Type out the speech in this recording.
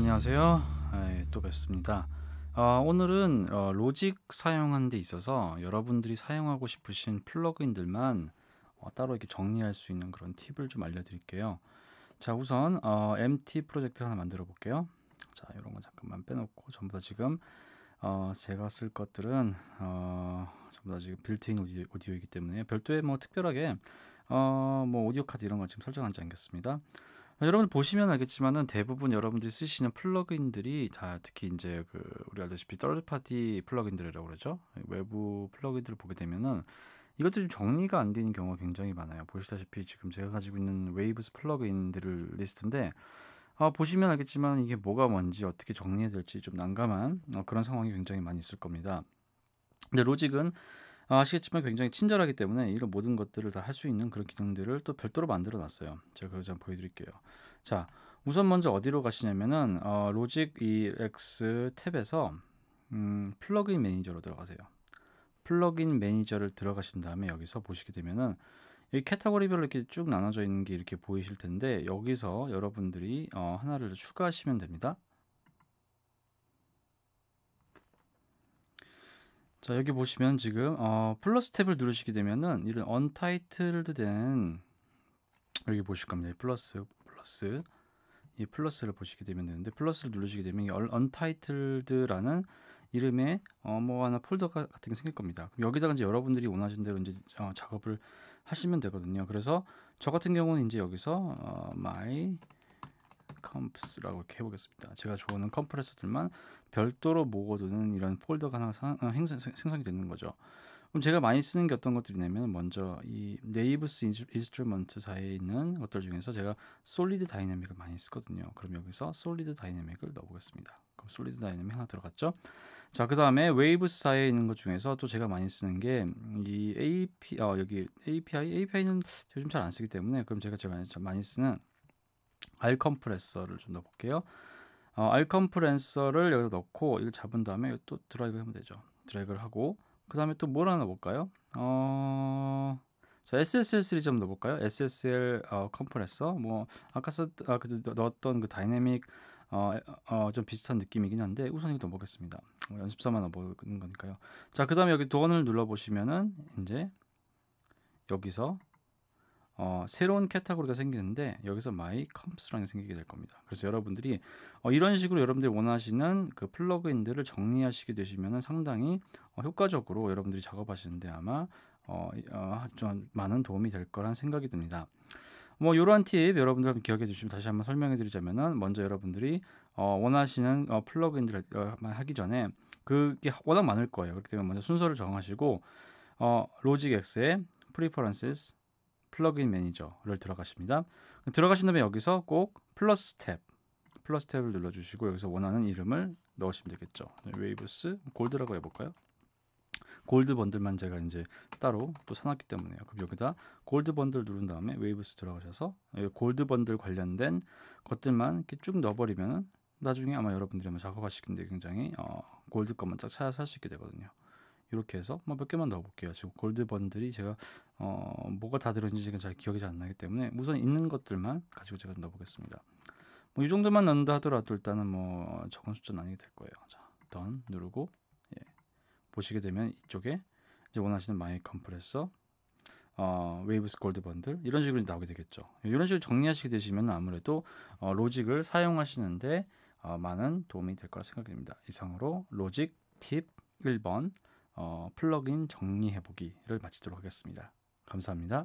안녕하세요. 네, 또 뵙습니다. 어, 오늘은 어, 로직 사용하는 데 있어서 여러분들이 사용하고 싶으신 플러그인들만 어, 따로 이렇게 정리할 수 있는 그런 팁을 좀 알려드릴게요. 자, 우선 어, MT 프로젝트 하나 만들어 볼게요. 자, 이런 건 잠깐만 빼놓고 전부 다 지금 어, 제가 쓸 것들은 어, 전부 다 지금 빌트인 오디오, 오디오이기 때문에 별도의 뭐 특별하게 뭐 오디오 카드 이런 건 지금 설정 안겼습니다 아, 여러분 보시면 알겠지만은 대부분 여러분들이 쓰시는 플러그인들이 다 특히 이제 그 우리 알다시피 떨드 파티 플러그인들이라고 그러죠. 외부 플러그인들을 보게 되면은 이것들이 정리가 안 되는 경우가 굉장히 많아요. 보시다시피 지금 제가 가지고 있는 웨이브스 플러그인들을 리스트인데 아, 보시면 알겠지만 이게 뭐가 뭔지 어떻게 정리해야 될지 좀 난감한 어, 그런 상황이 굉장히 많이 있을 겁니다. 근데 로직은 어, 아시겠지만 굉장히 친절하기 때문에 이런 모든 것들을 다 할 수 있는 그런 기능들을 또 별도로 만들어 놨어요. 제가 그걸자 보여드릴게요. 자, 우선 먼저 어디로 가시냐면은 어, 로직 EX 탭에서 음, 플러그인 매니저로 들어가세요. 플러그인 매니저를 들어가신 다음에 여기서 보시게 되면은 이캐테고리별로 이렇게 쭉 나눠져 있는 게 이렇게 보이실 텐데 여기서 여러분들이 어, 하나를 추가하시면 됩니다. 자 여기 보시면 지금 어, 플러스 탭을 누르시게 되면은 이런 언타이틀드된 여기 보실 겁니다. 플러스 플러스 이 플러스를 보시게 되면 되는데 플러스를 누르시게 되면 이 언타이틀드라는 이름의 어, 뭐 하나 폴더 같은 게 생길 겁니다. 여기다가 이제 여러분들이 원하시 대로 이제 어, 작업을 하시면 되거든요. 그래서 저 같은 경우는 이제 여기서 어, my 컴프스라고 이렇게 해보겠습니다. 제가 좋아하는 컴프레서들만 별도로 모아두는 이런 폴더가 하나 사, 어, 행성, 생성이 되는 거죠. 그럼 제가 많이 쓰는 게 어떤 것들이냐면 먼저 이 네이브스 인스트루먼트사에 있는 것들 중에서 제가 솔리드 다이내믹을 많이 쓰거든요. 그럼 여기서 솔리드 다이내믹을 넣어보겠습니다. 그럼 솔리드 다이내믹 하나 들어갔죠. 자, 그 다음에 웨이브스사에 있는 것 중에서 또 제가 많이 쓰는 게 이 API, 어, 여기 API, API는 요즘 잘 안 쓰기 때문에 그럼 제가 제일 많이 쓰는 알 컴프레서를 좀 넣어볼게요. 어, 알 컴프레서를 여기다 넣고 이걸 잡은 다음에 또 드라이브 하면 되죠. 드래그를 하고 그 다음에 또뭘 하나 넣어볼까요? 어... 자, SSL 3좀 넣어볼까요? SSL 어, 컴프레서 뭐 아까 썼, 아, 그, 넣었던 그 다이내믹 어, 어, 좀 비슷한 느낌이긴 한데 우선 이거 넣어보겠습니다. 뭐, 연습사만 넣어보는 거니까요. 자, 그 다음에 여기 도원을 눌러보시면은 이제 여기서 어, 새로운 카타고리가 생기는데 여기서 마이 컴스라는 게 생기게 될 겁니다. 그래서 여러분들이 어, 이런 식으로 여러분들이 원하시는 그 플러그인들을 정리하시게 되시면 상당히 어, 효과적으로 여러분들이 작업하시는데 아마 어, 어, 좀 많은 도움이 될 거란 생각이 듭니다. 뭐 이러한 팁 여러분들 한번 기억해 주시면 다시 한번 설명해 드리자면은 먼저 여러분들이 어, 원하시는 어, 플러그인들을 어, 하기 전에 그게 워낙 많을 거예요. 그렇기 때문에 먼저 순서를 정하시고 어, 로직X의 프리퍼런스 플러그인 매니저를 들어가십니다. 들어가신 다음에 여기서 꼭 플러스 탭, 플러스 탭을 눌러주시고 여기서 원하는 이름을 넣으시면 되겠죠. 네, 웨이브스 골드라고 해볼까요? 골드 번들만 제가 이제 따로 또 사놨기 때문에요. 그럼 여기다 골드 번들 누른 다음에 웨이브스 들어가셔서 골드 번들 관련된 것들만 이렇게 쭉 넣어버리면 나중에 아마 여러분들이 아마 작업하시는데 굉장히 어, 골드 것만 쫙 찾아서 할 수 있게 되거든요. 이렇게 해서 몇 개만 넣어볼게요. 지금 골드 번들이 제가 어, 뭐가 다 들었는지 지금 잘 기억이 잘 안 나기 때문에 우선 있는 것들만 가지고 제가 넣어보겠습니다. 뭐 이 정도만 넣는다 하더라도 일단은 뭐 적은 숫자는 아니게 될 거예요. 자, 던 누르고 예. 보시게 되면 이쪽에 이제 원하시는 마이 컴프레서 어, 웨이브스 골드 번들 이런 식으로 나오게 되겠죠. 이런 식으로 정리하시게 되시면 아무래도 어, 로직을 사용하시는데 어, 많은 도움이 될 거라 생각됩니다. 이상으로 로직 팁 1번 어, 플러그인 정리해보기를 마치도록 하겠습니다. 감사합니다.